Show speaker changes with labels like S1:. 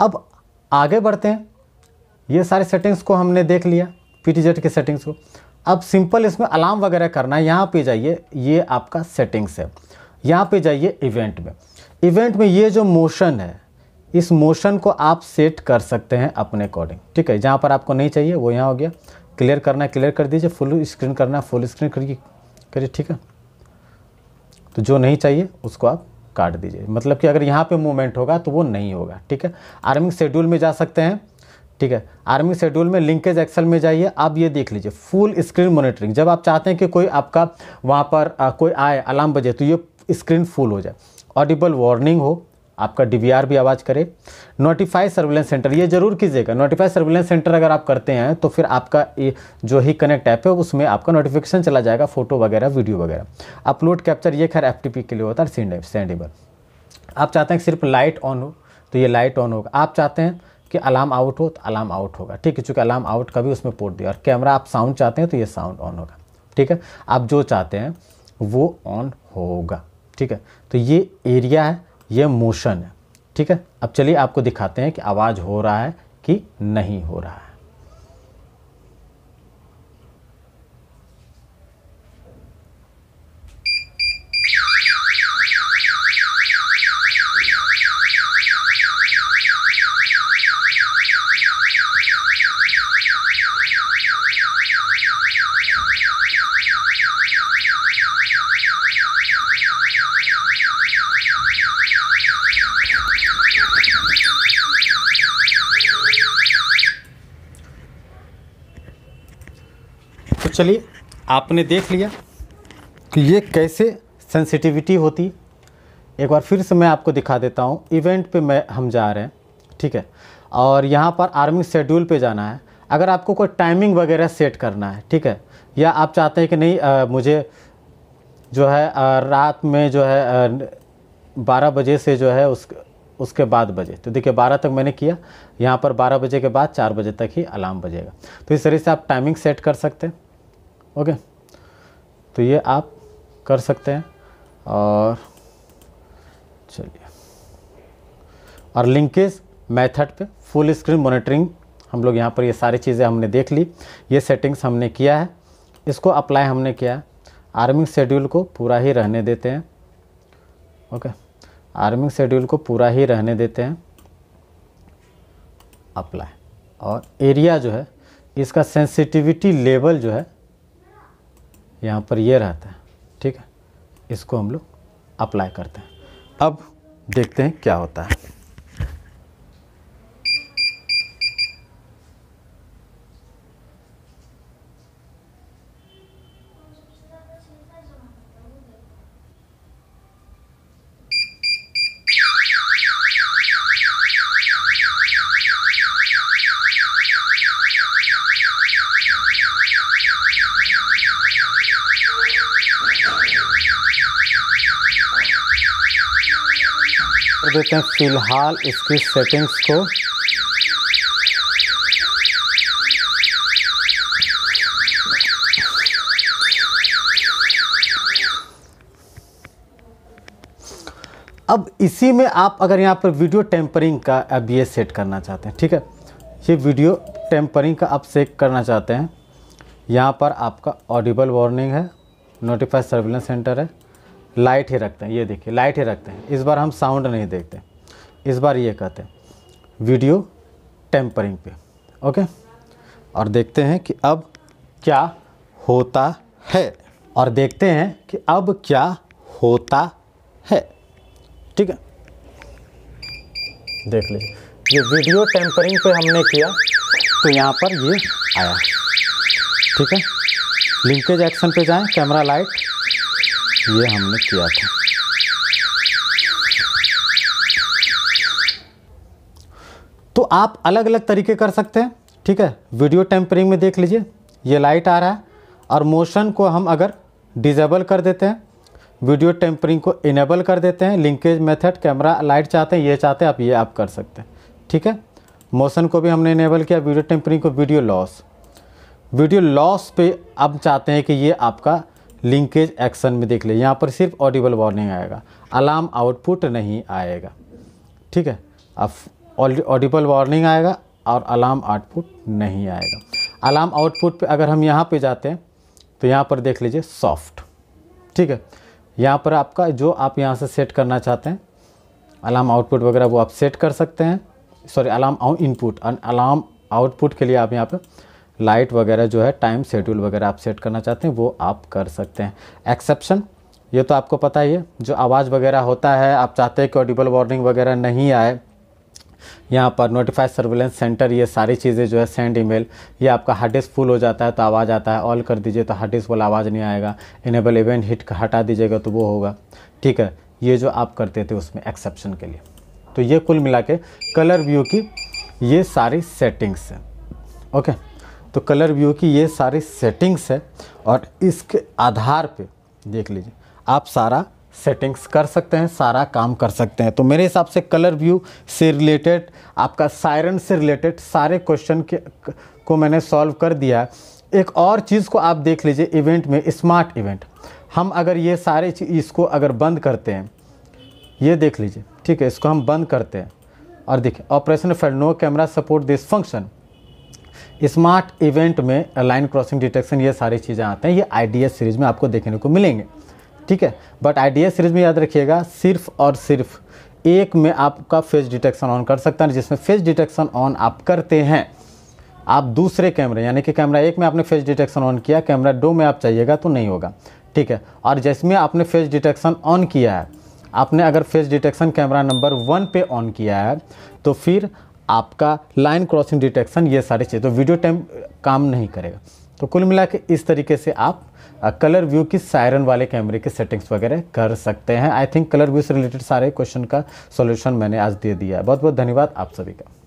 S1: अब आगे बढ़ते हैं ये सारे सेटिंग्स को हमने देख लिया पी के सेटिंग्स को अब सिंपल इसमें अलार्म वगैरह करना है यहाँ पर जाइए ये आपका सेटिंग्स है यहाँ पे जाइए इवेंट में इवेंट में ये जो मोशन है इस मोशन को आप सेट कर सकते हैं अपने अकॉर्डिंग ठीक है जहाँ पर आपको नहीं चाहिए वो यहाँ हो गया क्लियर करना है क्लियर कर दीजिए फुल स्क्रीन करना है फुल स्क्रीन करिए करिए ठीक है तो जो नहीं चाहिए उसको आप काट दीजिए मतलब कि अगर यहाँ पे मूवमेंट होगा तो वो नहीं होगा ठीक है आर्मिंग शेड्यूल में जा सकते हैं ठीक है आर्मिंग शेड्यूल में लिंकेज एक्सेल में जाइए आप ये देख लीजिए फुल स्क्रीन मॉनिटरिंग जब आप चाहते हैं कि कोई आपका वहाँ पर आ, कोई आए अलार्म बजे तो ये स्क्रीन फुल हो जाए ऑडिबल वार्निंग हो आपका डीवीआर भी आवाज़ करे नोटिफाई सर्विलेंस सेंटर ये जरूर कीजिएगा नोटिफाई सर्विलेंस सेंटर अगर आप करते हैं तो फिर आपका जो ही कनेक्ट ऐप है उसमें आपका नोटिफिकेशन चला जाएगा फोटो वगैरह वीडियो वगैरह अपलोड कैप्चर ये खैर एफ के लिए होता है सेंडेबल आप चाहते हैं सिर्फ लाइट ऑन हो तो ये लाइट ऑन होगा आप चाहते हैं कि अलार्म आउट हो तो अलार्म आउट होगा ठीक है चूँकि अलार्म आउट का भी उसमें पोर्ट दिया और कैमरा आप साउंड चाहते हैं तो ये साउंड ऑन होगा ठीक है आप जो चाहते हैं वो ऑन होगा ठीक है तो ये एरिया है ये मोशन है ठीक है अब चलिए आपको दिखाते हैं कि आवाज़ हो रहा है कि नहीं हो रहा है चलिए आपने देख लिया कि ये कैसे सेंसिटिविटी होती एक बार फिर से मैं आपको दिखा देता हूँ इवेंट पे मैं हम जा रहे हैं ठीक है और यहाँ पर आर्मी शेड्यूल पे जाना है अगर आपको कोई टाइमिंग वगैरह सेट करना है ठीक है या आप चाहते हैं कि नहीं आ, मुझे जो है आ, रात में जो है बारह बजे से जो है उस उसके बाद बजे तो देखिए बारह तक मैंने किया यहाँ पर बारह बजे के बाद चार बजे तक ही अलार्म बजेगा तो इस तरह से आप टाइमिंग सेट कर सकते हैं ओके तो ये आप कर सकते हैं और चलिए और लिंकेज मेथड पे फुल स्क्रीन मॉनिटरिंग हम लोग यहाँ पर ये सारी चीज़ें हमने देख ली ये सेटिंग्स हमने किया है इसको अप्लाई हमने किया है आर्मिंग शेड्यूल को पूरा ही रहने देते हैं ओके आर्मिंग शेड्यूल को पूरा ही रहने देते हैं अप्लाई और एरिया जो है इसका सेंसिटिविटी लेवल जो है यहाँ पर ये रहता है ठीक है इसको हम लोग अप्लाई करते हैं अब देखते हैं क्या होता है कर देते हैं फ़िलहाल इसकी सेटिंग्स को अब इसी में आप अगर यहाँ पर वीडियो टेम्परिंग का अब ये सेट करना चाहते हैं ठीक है ये वीडियो टेम्परिंग का आप सेट करना चाहते हैं यहाँ पर आपका ऑडिबल वार्निंग है नोटिफाइड सर्विलेंस सेंटर है लाइट ही रखते हैं ये देखिए लाइट ही रखते हैं इस बार हम साउंड नहीं देखते इस बार ये कहते हैं वीडियो टेम्परिंग पे ओके और देखते हैं कि अब क्या होता है और देखते हैं कि अब क्या होता है ठीक है देख लीजिए ये वीडियो टेम्परिंग पे हमने किया तो यहाँ पर ये आया ठीक है लिंकेज एक्शन पे जाएं कैमरा लाइट ये हमने किया था तो आप अलग अलग तरीके कर सकते हैं ठीक है वीडियो टेम्परिंग में देख लीजिए ये लाइट आ रहा है और मोशन को हम अगर डिजेबल कर देते हैं वीडियो टेम्परिंग को इनेबल कर देते हैं लिंकेज मेथड कैमरा लाइट चाहते हैं ये चाहते हैं आप ये आप कर सकते हैं ठीक है मोशन को भी हमने इनेबल किया वीडियो टेम्परिंग को वीडियो लॉस वीडियो लॉस पे अब चाहते हैं कि ये आपका लिंकेज एक्शन में देख ले यहाँ पर सिर्फ ऑडिबल वार्निंग आएगा अलार्म आउटपुट नहीं आएगा ठीक है अब ऑडिबल वार्निंग आएगा और अलार्म आउटपुट नहीं आएगा अलार्म आउटपुट पे अगर हम यहाँ पे जाते हैं तो यहाँ पर देख लीजिए सॉफ्ट ठीक है यहाँ पर आपका जो आप यहाँ से सेट करना चाहते हैं अलार्म आउटपुट वगैरह वो आप सेट कर सकते हैं sorry alarm input alarm output के लिए आप यहाँ पर लाइट वगैरह जो है टाइम शेड्यूल वगैरह आप सेट करना चाहते हैं वो आप कर सकते हैं एक्सेप्शन ये तो आपको पता ही है जो आवाज़ वगैरह होता है आप चाहते हैं कि ऑडिबल वार्निंग वगैरह नहीं आए यहाँ पर नोटिफाइड सर्विलेंस सेंटर ये सारी चीज़ें जो है सेंड ईमेल ये आपका हार्ड डिस्क फुल हो जाता है तो आवाज़ आता है ऑल कर दीजिए तो हार्ड डिस्क वाला आवाज़ नहीं आएगा इनेबल इवेंट हिट हटा दीजिएगा तो वो होगा ठीक है ये जो आप करते थे उसमें एक्सेप्शन के लिए तो ये कुल मिला के कलर व्यू की ये सारी सेटिंग्स हैं ओके तो कलर व्यू की ये सारी सेटिंग्स है और इसके आधार पे देख लीजिए आप सारा सेटिंग्स कर सकते हैं सारा काम कर सकते हैं तो मेरे हिसाब से कलर व्यू से रिलेटेड आपका सायरन से रिलेटेड सारे क्वेश्चन के को मैंने सॉल्व कर दिया एक और चीज़ को आप देख लीजिए इवेंट में स्मार्ट इवेंट हम अगर ये सारे इसको अगर बंद करते हैं ये देख लीजिए ठीक है इसको हम बंद करते हैं और देखिए operation fail no camera support this function smart event में लाइन क्रॉसिंग डिटेक्शन ये सारी चीज़ें आते हैं ये आई सीरीज़ में आपको देखने को मिलेंगे ठीक है बट आई सीरीज़ में याद रखिएगा सिर्फ और सिर्फ एक में आपका फेस डिटेक्शन ऑन कर सकता है जिसमें फेस डिटेक्शन ऑन आप करते हैं आप दूसरे कैमरे यानी कि कैमरा एक में आपने फेस डिटेक्शन ऑन किया कैमरा दो में आप चाहिएगा तो नहीं होगा ठीक है और जिसमें आपने फेस डिटेक्शन ऑन किया है आपने अगर face detection camera number one पे ऑन किया है तो फिर आपका लाइन क्रॉसिंग डिटेक्शन ये सारी चीज़ तो वीडियो टाइम काम नहीं करेगा तो कुल मिला के इस तरीके से आप कलर व्यू की सायरन वाले कैमरे के सेटिंग्स वगैरह कर सकते हैं आई थिंक कलर व्यू से रिलेटेड सारे क्वेश्चन का सॉल्यूशन मैंने आज दे दिया है बहुत बहुत धन्यवाद आप सभी का